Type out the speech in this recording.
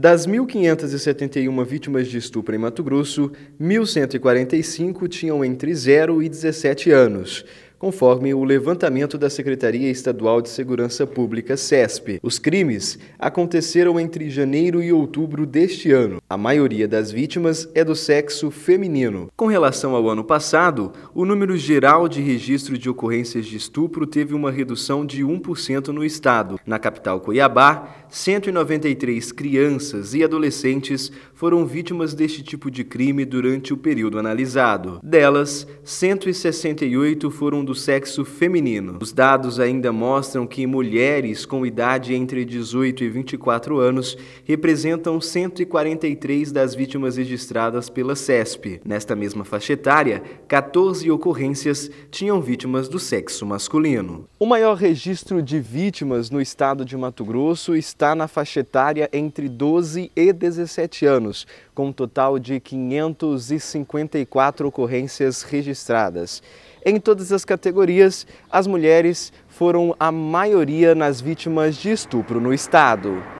Das 1.571 vítimas de estupro em Mato Grosso, 1.145 tinham entre 0 e 17 anos conforme o levantamento da Secretaria Estadual de Segurança Pública, SESP. Os crimes aconteceram entre janeiro e outubro deste ano. A maioria das vítimas é do sexo feminino. Com relação ao ano passado, o número geral de registro de ocorrências de estupro teve uma redução de 1% no estado. Na capital Cuiabá, 193 crianças e adolescentes foram vítimas deste tipo de crime durante o período analisado. Delas, 168 foram do sexo feminino. Os dados ainda mostram que mulheres com idade entre 18 e 24 anos representam 143 das vítimas registradas pela CESP. Nesta mesma faixa etária, 14 ocorrências tinham vítimas do sexo masculino. O maior registro de vítimas no estado de Mato Grosso está na faixa etária entre 12 e 17 anos, com um total de 554 ocorrências registradas. Em todas as categorias, as mulheres foram a maioria nas vítimas de estupro no estado.